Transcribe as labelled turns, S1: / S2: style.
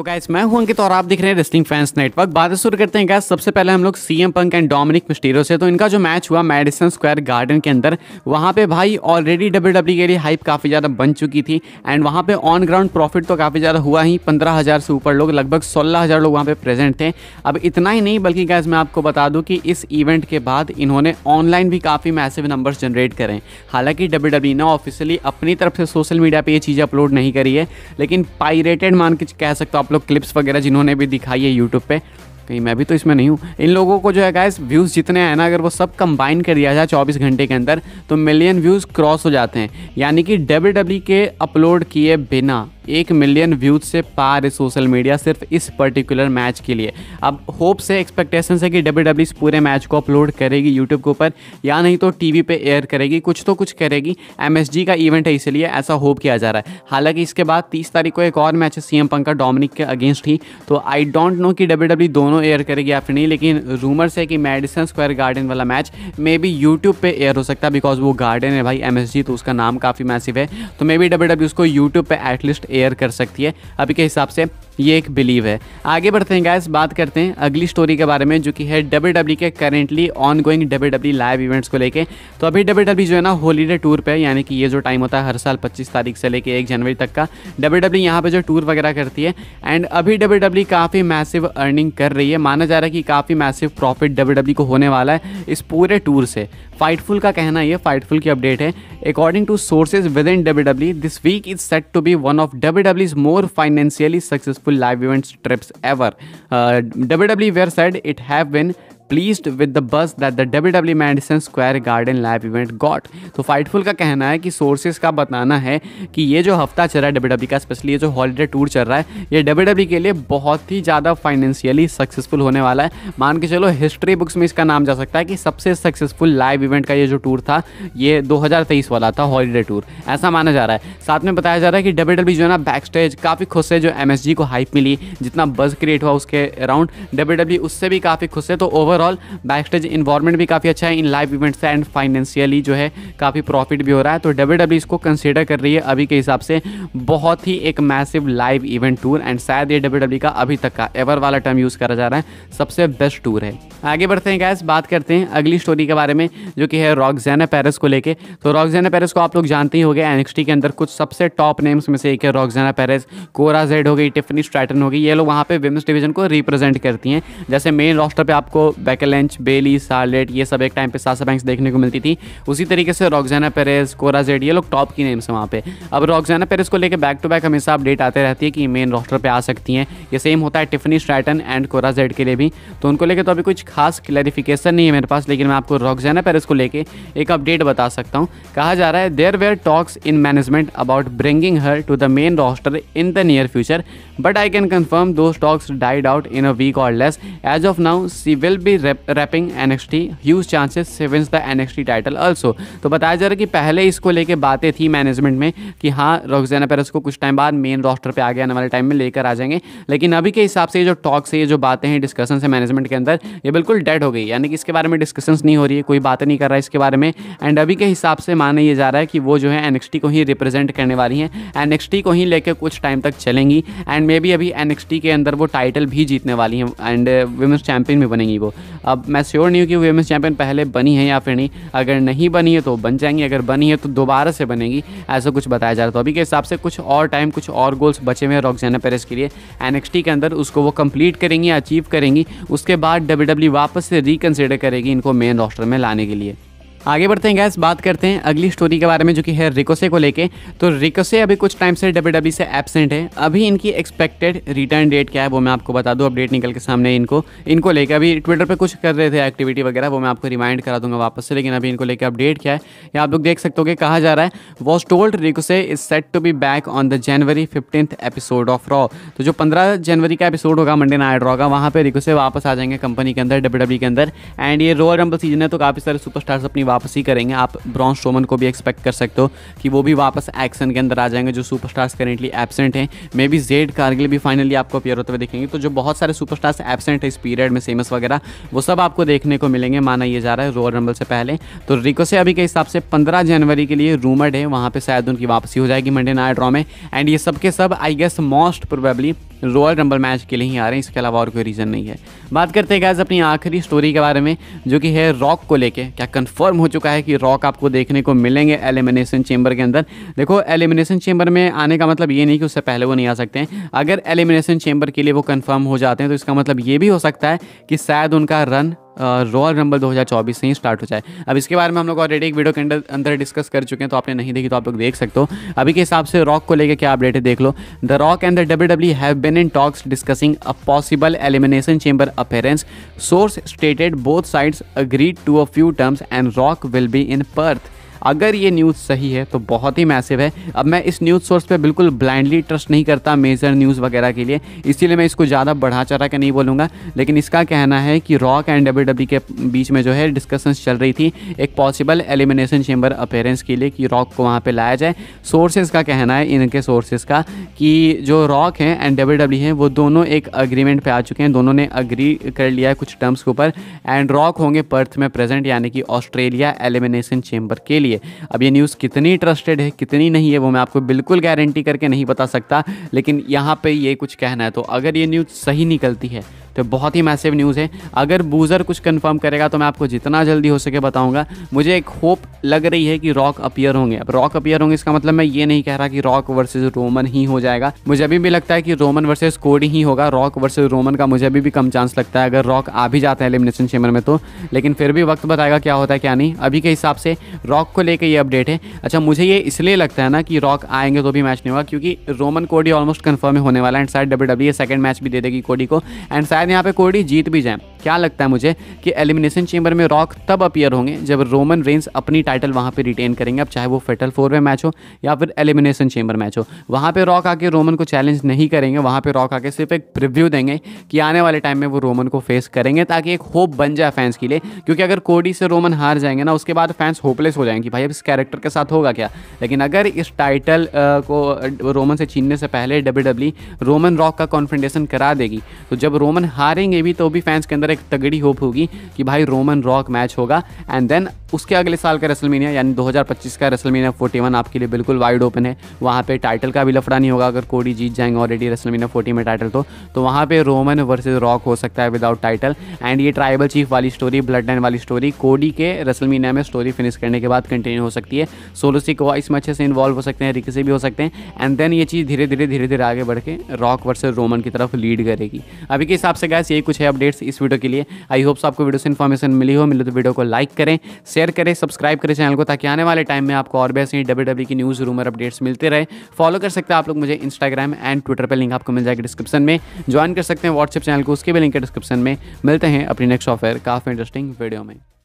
S1: तो गैस मैं हूं अंकित और आप दिख रहे हैं रेस्लिंग फैंस नेटवर्क बातें शुरू करते हैं गैस सबसे पहले हम लोग CM Punk and Dominik Mysterio से तो इनका जो मैच हुआ मेडिसन स्क्वायर गार्डन के अंदर वहां पे भाई ऑलरेडी डब्ल्यू डब्ल्यू के लिए हाइप काफ़ी ज़्यादा बन चुकी थी एंड वहां पे ऑन ग्राउंड प्रॉफिट तो काफ़ी ज़्यादा हुआ ही पंद्रह से ऊपर लोग लगभग सोलह लोग वहाँ पर प्रेजेंट थे अब इतना ही नहीं बल्कि गैस मैं आपको बता दूँ कि इस इवेंट के बाद इन्होंने ऑनलाइन भी काफ़ी मैसेव नंबर्स जनरेट करें हालांकि डब्ल्यू डब्ल्यू e ने ऑफिशियली अपनी तरफ से सोशल मीडिया पर ये चीज़ अपलोड नहीं करी है लेकिन पायरेटेड मान के कह सकते हो आप लोग क्लिप्स वगैरह जिन्होंने भी दिखाई है यूट्यूब पे कहीं मैं भी तो इसमें नहीं हूँ इन लोगों को जो है गाइस व्यूज़ जितने हैं ना अगर वो सब कंबाइन कर दिया जाए चौबीस घंटे के अंदर तो मिलियन व्यूज़ क्रॉस हो जाते हैं यानी कि डब्ल्यू e के अपलोड किए बिना एक मिलियन व्यूज से पार है सोशल मीडिया सिर्फ इस पर्टिकुलर मैच के लिए अब होप्स है एक्सपेक्टेशन है कि डब्ल्यू डब्ल्यू e पूरे मैच को अपलोड करेगी यूट्यूब के ऊपर या नहीं तो टी वी एयर करेगी कुछ तो कुछ करेगी एम का इवेंट है इसलिए ऐसा होप किया जा रहा है हालांकि इसके बाद तीस तारीख को एक और मैच है सीएम पंका डोमिनिक के अगेंस्ट ही तो आई डोंट नो कि डब्ल्यू e दोनों एयर करेगी या फिर नहीं लेकिन रूमर्स है कि मेडिसन स्क्वायर गार्डन वाला मैच मे बी यूट्यूब पे एयर हो सकता है बिकॉज वो गार्डन है भाई एम तो उसका नाम काफ़ी मैसिव है तो मे बी डब्ल्यू डब्ल्यू उसको यूट्यूब पर एटलीस्ट एयर कर सकती है अभी के हिसाब से ये एक बिलीव है आगे बढ़ते हैं गाइस बात करते हैं अगली स्टोरी के बारे में जो कि है डब्ल्यू डब्ल्यू e के currently ongoing W W live events को लेके तो अभी डब्ल्यू डब्ल्यू e जो है ना होलीडे टूर पर यानी कि ये जो टाइम होता है हर साल पच्चीस तारीख से लेकर एक जनवरी तक का डब्ल्यू डब्ल्यू e यहाँ पर जो टूर वगैरह करती है एंड अभी डब्ल्यू डब्ल्यू काफ़ी मैसिव अर्निंग कर रही है माना जा रहा है कि काफ़ी मैसिव प्रॉफिट डब्ल्यू डब्ल्यू को होने वाला है इस पूरे टूर से फाइटफुल का कहना ये फाइटफुल की अपडेट है according to sources within W W this week is set to be one of W W is more financially successful live events trips ever. Uh, WWE said it have been pleased with the buzz that the W W Madison Square Garden live event got तो Fightful का कहना है कि sources का बताना है कि ये जो हफ्ता चल रहा है डब्ल्यू डब्ल्यू e का स्पेशली ये जो हॉलीडे टूर चल रहा है ये डब्ल्यू डब्ल्यू e के लिए बहुत ही ज़्यादा फाइनेंशियली सक्सेसफुल होने वाला है मान के चलो हिस्ट्री बुक्स में इसका नाम जा सकता है कि सबसे सक्सेसफुल लाइव इवेंट का ये जो टूर था ये तेईस वाला था हॉलीडे टूर ऐसा माना जा रहा है साथ में बताया जा रहा है कि डब्ल्यू डब्ल्यू e जो है ना बैक स्टेज काफ़ी खुश है जो एम एस जी को हाइप मिली जितना बज़ क्रिएट हुआ उसके अराउंड डब्ल्यू उससे भी काफ़ी खुश है तो over overall backstage environment भी काफ़ी अच्छा है in live events and financially जो है काफ़ी प्रॉफिट भी हो रहा है तो डब्ल्यू e इसको कंसिडर कर रही है अभी के हिसाब से बहुत ही एक massive live event tour and शायद ये डब्ल्यू e का अभी तक का एवर वाला टर्म यूज़ करा जा रहा है सबसे बेस्ट टूर है आगे बढ़ते हैं गैस बात करते हैं अगली स्टोरी के बारे में जो कि है रॉकजैना पैरिस को लेके तो रॉकजैना पैरिस को आप लोग जानते ही हो गए एनएक्सटी के अंदर कुछ सबसे टॉप नेम्स में से एक है रॉकजैना पैरिस कोरा जेड हो गई टिफनी स्ट्रैटन हो गई ये लोग वहाँ पे विमेंस डिवीजन को रिप्रेजेंट करती हैं जैसे मेन रॉस्टर पे आपको बैकेलेंच बेली सार्लेट ये सब एक टाइम पे सासा बैंक्स देखने को मिलती थी उसी तरीके से रॉक्जाना पेरेस कोरा जेड ये लोग टॉप की नेम्स हैं वहाँ पे अब रॉक्जाना पेरेस को लेकर बैक टू बैक हमेशा अपडेट आते रहती है कि मेन रोस्टर पर आ सकती हैं ये सेम होता है Tiffany Stratton and Cora Jade के लिए भी तो उनको लेकर तो अभी कुछ खास क्लैरिफिकेशन नहीं है मेरे पास लेकिन मैं आपको रॉक्जाना पेरेस को लेकर एक अपडेट बता सकता हूँ कहा जा रहा है there were talks in management about bringing her to the main roster in the near future but I can confirm those talks died out in a week or less as of now she will be be wrapping N X T huge chances she wins the N X T title also तो बताया जा रहा है कि पहले इसको लेके बातें थी मैनेजमेंट में कि हाँ रोक्साना पेरस को कुछ टाइम बाद मेन रॉस्टर पे आगे आने वाले टाइम में लेकर आ जाएंगे लेकिन अभी के हिसाब से ये जो टॉक्स है ये जो बातें हैं डिस्कशन है मैनेजमेंट के अंदर ये बिल्कुल डेड हो गई यानी कि इसके बारे में डिस्कशन नहीं हो रही है कोई बातें नहीं कर रहा है इसके बारे में एंड अभी के हिसाब से माना ये जा रहा है कि वो जो है एन को ही रिप्रेजेंट करने वाली हैं एन को ही लेकर कुछ टाइम तक चलेंगी एंड मे बी अभी एन के अंदर वो टाइटल भी जीतने वाली हैं एंड वुमेंस चैंपियन भी बनेंगी वो अब मैं श्योर नहीं हूँ कि वीएमएस चैम्पियन पहले बनी है या फिर नहीं अगर नहीं बनी है तो बन जाएंगी अगर बनी है तो दोबारा से बनेगी ऐसा कुछ बताया जा रहा था तो अभी के हिसाब से कुछ और टाइम कुछ और गोल्स बचे हुए हैं रॉक्साना पेरिस के लिए एन के अंदर उसको वो कंप्लीट करेंगी अचीव करेंगी उसके बाद डब्ल्यू e वापस से रिकन्सिडर करेगी इनको मेन रॉस्टर में लाने के लिए आगे बढ़ते हैं गैस बात करते हैं अगली स्टोरी के बारे में जो कि है रिकोसे को लेके तो रिकोसे अभी कुछ टाइम से डब्ल्यू e से एबसेंट है अभी इनकी एक्सपेक्टेड रिटर्न डेट क्या है वो मैं आपको बता दूं अपडेट निकल के सामने इनको इनको लेकर अभी ट्विटर पे कुछ कर रहे थे एक्टिविटी वगैरह वो मैं आपको रिमाइंड करा दूंगा वापस से लेकिन अभी इनको लेकर अपडेट क्या है या आप लोग देख सकते हो कहा जा रहा है was told Ricochet is set to be back on the January fifteenth episode of Raw तो जो पंद्रह जनवरी का एपिसोड होगा मंडे नाइट रॉ का वहाँ पर रिकोसे वापस आ जाएंगे कंपनी के अंदर डब्ल्यू e के अंदर एंड ये रॉयल रंबल सीजन है तो काफ़ी सारे सुपरस्टार्स अपनी वापसी करेंगे आप ब्रॉन्स रोमन को भी एक्सपेक्ट कर सकते हो कि वो भी वापस एक्शन के अंदर आ जाएंगे जो सुपरस्टार्स करेंटली एबसेंट हैं मे बी जेड कारगिल भी फाइनली आपको अपियर होते हुए देखेंगे तो जो बहुत सारे सुपरस्टार्स एबसेंट है इस पीरियड में सेमस वगैरह वो सब आपको देखने को मिलेंगे माना ये जा रहा है रोयल रंबल से पहले तो रिकोसे अभी के हिसाब से पंद्रह जनवरी के लिए रूमर्ड है वहाँ पर शायद उनकी वापसी हो जाएगी मंडे नाइट ड्रॉ में एंड ये सब के सब I guess most probably Royal Rumble match के लिए ही आ रहे हैं इसके अलावा और कोई रीज़न नहीं है बात करते हैं गैस अपनी आखिरी स्टोरी के बारे में जो कि है रॉक को लेके क्या कंफर्म हो चुका है कि रॉक आपको देखने को मिलेंगे एलिमिनेशन चेंबर के अंदर देखो एलिमिनेशन चेंबर में आने का मतलब ये नहीं कि उससे पहले वो नहीं आ सकते हैं अगर एलिमिनेशन चेंबर के लिए वो कन्फर्म हो जाते हैं तो इसका मतलब ये भी हो सकता है कि शायद उनका रन रॉयल रंबल 2024 से ही स्टार्ट हो जाए अब इसके बारे में हम लोग ऑलरेडी एक वीडियो के अंदर डिस्कस कर चुके हैं तो आपने नहीं देखी तो आप लोग देख सकते हो अभी के हिसाब से रॉक को लेकर क्या अपडेट है देख लो the Rock and the W W have been in talks discussing a possible Elimination Chamber appearance source stated both sides agreed to a few terms and Rock will be in Perth अगर ये news सही है तो बहुत ही massive है अब मैं इस न्यूज़ सोर्स पर बिल्कुल ब्लाइंडली ट्रस्ट नहीं करता मेजर न्यूज़ वगैरह के लिए इसीलिए मैं इसको ज़्यादा बढ़ा चढ़ा के नहीं बोलूँगा लेकिन इसका कहना है कि रॉक एंड डब्ल्यू के बीच में जो है डिस्कशंस चल रही थी एक पॉसिबल एलिमिनेशन चेंबर अपेयरेंस के लिए कि रॉक को वहाँ पर लाया जाए सोर्सेज का कहना है इनके सोर्सेज का कि जो रॉक है एंड डब्ल्यू डब्ल्यू है वो दोनों एक अग्रीमेंट पर आ चुके हैं दोनों ने अग्री कर लिया है कुछ टर्म्स के ऊपर एंड रॉक होंगे पर्थ में प्रेजेंट यानी कि ऑस्ट्रेलिया एलिमिनेशन चेम्बर के लिए लिए अब ये न्यूज़ कितनी ट्रस्टेड है कितनी नहीं है वो मैं आपको बिल्कुल गारंटी करके नहीं बता सकता लेकिन यहाँ पर ये कुछ कहना है तो अगर ये न्यूज़ सही निकलती है तो बहुत ही मैसिव न्यूज़ है अगर बूज़र कुछ कंफर्म करेगा तो मैं आपको जितना जल्दी हो सके बताऊँगा मुझे एक होप लग रही है कि रॉक अपियर होंगे अब रॉक अपियर होंगे इसका मतलब मैं ये नहीं कह रहा कि रॉक वर्सेज रोमन ही हो जाएगा मुझे अभी भी लगता है कि रोमन वर्सेज कोडी ही होगा रॉक वर्सेज रोमन का मुझे अभी भी कम चांस लगता है अगर रॉक आ भी जाता है एलिमिनेशन चेम्बर में तो लेकिन फिर भी वक्त बताएगा क्या होता है क्या नहीं अभी के हिसाब से रॉक को लेकर ये अपडेट है अच्छा मुझे ये इसलिए लगता है ना कि रॉक आएंगे तो भी मैच नहीं होगा क्योंकि रोमन कोडी ऑलमोस्ट कन्फर्म होने वाला है एंड शायद डब्ल्यू डब्ल्यू सेकंड मैच भी दे देगी कोडी को एंड शायद अगर यहाँ पे कोडी जीत भी जाए क्या लगता है मुझे कि एलिमिनेशन चेंबर में रॉक तब अपियर होंगे जब रोमन रेंस अपनी टाइटल वहाँ पे रिटेन करेंगे अब चाहे वो फेटल फोर में मैच हो या फिर एलिमिनेशन चेंबर मैच हो वहाँ पे रॉक आके रोमन को चैलेंज नहीं करेंगे वहाँ पे रॉक आके सिर्फ एक प्रिव्यू देंगे कि आने वाले टाइम में वो रोमन को फेस करेंगे ताकि एक होप बन जाए फैंस के लिए क्योंकि अगर कोडी से रोमन हार जाएंगे ना उसके बाद फैंस होपलेस हो जाएंगे भाई अब इस कैरेक्टर के साथ होगा क्या लेकिन अगर इस टाइटल को रोमन से छीनने से पहले डब्ल्यू रोमन रॉक का कॉन्फ्रेंटेशन करा देगी तो जब रोमन हारेंगे भी तो भी फैंस के अंदर एक तगड़ी होप होगी कि भाई रोमन रॉक मैच होगा एंड देन उसके अगले साल का रेसलमीनिया यानी 2025 का रेसलमीनिया 41 आपके लिए बिल्कुल वाइड ओपन है वहाँ पे टाइटल का भी लफड़ा नहीं होगा अगर कोडी जीत जाएंगे ऑलरेडी रेसलमीनिया 40 में टाइटल तो तो वहाँ पे रोमन वर्सेस रॉक हो सकता है विदाउट टाइटल एंड ये ट्राइबल चीफ वाली स्टोरी ब्लड लाइन वाली स्टोरी कोडी के रेसलमीनिया में स्टोरी फिनिश करने के बाद कंटिन्यू हो सकती है सोलोसी को इसमें अच्छे से इन्वॉल्व हो सकते हैं रिकी से भी हो सकते हैं एंड देन ये चीज़ धीरे धीरे धीरे धीरे आगे बढ़ के रॉक वर्सेज रोमन की तरफ लीड करेगी अभी के हिसाब से गैस यही कुछ है अपडेट्स इस वीडियो के लिए आई होप्स आपको वीडियो से इन्फॉर्मेशन मिली हो मिले तो वीडियो को लाइक करें शेयर करें सब्सक्राइब करें चैनल को ताकि आने वाले टाइम में आपको और भी ऐसे डब्ल्यू की न्यूज़ रूमर अपडेट्स मिलते रहे फॉलो कर सकते हैं आप लोग मुझे इंस्टाग्राम एंड ट्विटर पर लिंक आपको मिल जाएगी डिस्क्रिप्शन में ज्वाइन कर सकते हैं व्हाट्सएप चैनल को उसके भी लिंक है डिस्क्रिप्शन में मिलते हैं अपनी नेक्स्ट ऑफर काफ़ी इंटरेस्टिंग वीडियो में